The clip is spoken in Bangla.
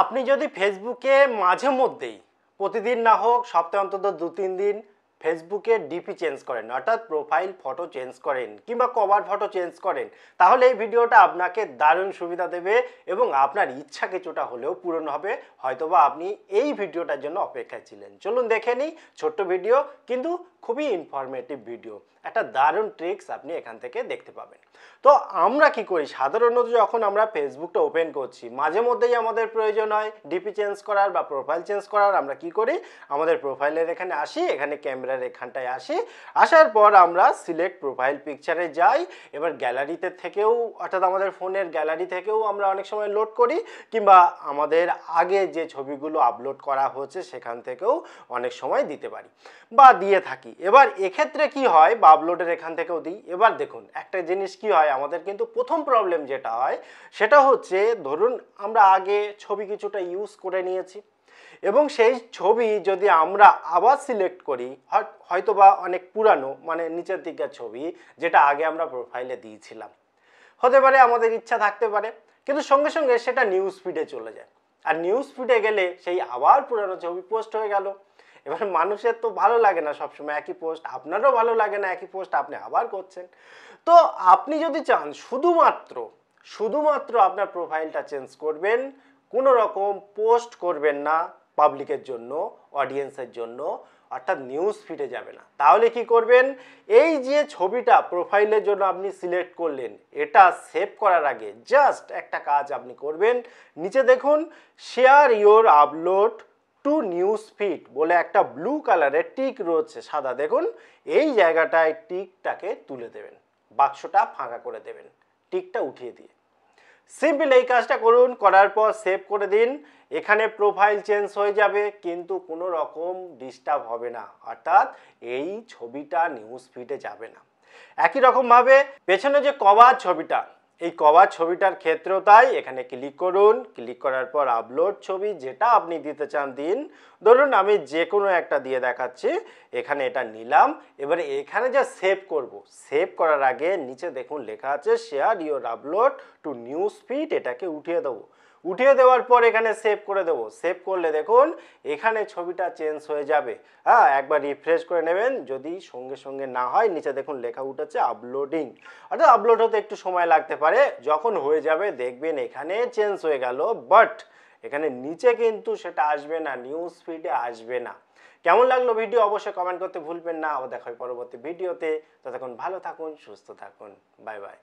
আপনি যদি ফেসবুকে মাঝে মধ্যেই প্রতিদিন না হোক সপ্তাহে অন্তত দু তিন দিন ফেসবুকে ডিপি চেঞ্জ করেন অর্থাৎ প্রোফাইল ফটো চেঞ্জ করেন কিংবা কভার ফটো চেঞ্জ করেন তাহলে এই ভিডিওটা আপনাকে দারুণ সুবিধা দেবে এবং আপনার ইচ্ছা কিছুটা হলেও পূরণ হবে হয়তোবা আপনি এই ভিডিওটার জন্য অপেক্ষায় ছিলেন চলুন দেখে নিই ছোট্ট ভিডিও কিন্তু খুবই ইনফরমেটিভ ভিডিও একটা দারুণ ট্রিক্স আপনি এখান থেকে দেখতে পাবেন তো আমরা কি করি সাধারণত যখন আমরা ফেসবুকটা ওপেন করছি মাঝে মধ্যেই আমাদের প্রয়োজন হয় ডিপি চেঞ্জ করার বা প্রোফাইল চেঞ্জ করার আমরা কি করি আমাদের প্রোফাইলের এখানে আসি এখানে ক্যামেরা ক্যামেরার এখানটায় আসি আসার পর আমরা সিলেক্ট প্রোফাইল পিকচারে যাই এবার গ্যালারিতে থেকেও অর্থাৎ আমাদের ফোনের গ্যালারি থেকেও আমরা অনেক সময় লোড করি কিংবা আমাদের আগে যে ছবিগুলো আপলোড করা হচ্ছে সেখান থেকেও অনেক সময় দিতে পারি বা দিয়ে থাকি এবার এক্ষেত্রে কি হয় বা আপলোডের এখান থেকেও দিই এবার দেখুন একটা জিনিস কি হয় আমাদের কিন্তু প্রথম প্রবলেম যেটা হয় সেটা হচ্ছে ধরুন আমরা আগে ছবি কিছুটা ইউজ করে নিয়েছি এবং সেই ছবি যদি আমরা আবার সিলেক্ট করি হয়তো বা অনেক পুরানো মানে নিচের দিকের ছবি যেটা আগে আমরা প্রোফাইলে দিয়েছিলাম হতে পারে আমাদের ইচ্ছা থাকতে পারে কিন্তু সঙ্গে সঙ্গে সেটা নিউজ ফিডে চলে যায় আর নিউজ ফিডে গেলে সেই আবার পুরানো ছবি পোস্ট হয়ে গেল এবার মানুষের তো ভালো লাগে না সবসময় একই পোস্ট আপনারও ভালো লাগে না একই পোস্ট আপনি আবার করছেন তো আপনি যদি চান শুধুমাত্র শুধুমাত্র আপনার প্রোফাইলটা চেঞ্জ করবেন কোনো রকম পোস্ট করবেন না পাবলিকের জন্য অডিয়েন্সের জন্য অর্থাৎ নিউজ ফিডে যাবে না তাহলে কি করবেন এই যে ছবিটা প্রোফাইলের জন্য আপনি সিলেক্ট করলেন এটা সেভ করার আগে জাস্ট একটা কাজ আপনি করবেন নিচে দেখুন share your upload to news feed বলে একটা ব্লু কালারের টিক রয়েছে সাদা দেখুন এই জায়গাটায় টিকটাকে তুলে দেবেন বাক্সটা ফাঁকা করে দেবেন টিকটা উঠিয়ে দিয়ে সিম্পল এই কাজটা করুন করার পর সেভ করে দিন এখানে প্রোফাইল চেঞ্জ হয়ে যাবে কিন্তু কোনো রকম ডিস্টার্ব হবে না অর্থাৎ এই ছবিটা নিউজ ফিডে যাবে না একই রকমভাবে পেছনে যে কভার ছবিটা এই কভার ছবিটার ক্ষেত্রেও তাই এখানে ক্লিক করুন ক্লিক করার পর আপলোড ছবি যেটা আপনি দিতে চান দিন ধরুন আমি যে কোনো একটা দিয়ে দেখাচ্ছি এখানে এটা নিলাম এবারে এখানে যা সেভ করব সেভ করার আগে নিচে দেখুন লেখা আছে share your upload to news feed এটাকে উঠিয়ে দেবো উঠিয়ে দেওয়ার পর এখানে সেভ করে দেব সেভ করলে দেখুন এখানে ছবিটা চেঞ্জ হয়ে যাবে হ্যাঁ একবার রিফ্রেশ করে নেবেন যদি সঙ্গে সঙ্গে না হয় নিচে দেখুন লেখা উঠেছে আপলোডিং অর্থাৎ আপলোড হতে একটু সময় লাগতে পারে ব্যাপারে যখন হয়ে যাবে দেখবেন এখানে চেঞ্জ হয়ে গেল বাট এখানে নিচে কিন্তু সেটা আসবে না নিউজ ফিডে আসবে না কেমন লাগলো ভিডিও অবশ্যই কমেন্ট করতে ভুলবেন না আবার দেখা হয় পরবর্তী ভিডিওতে ততক্ষণ ভালো থাকুন সুস্থ থাকুন বাই বাই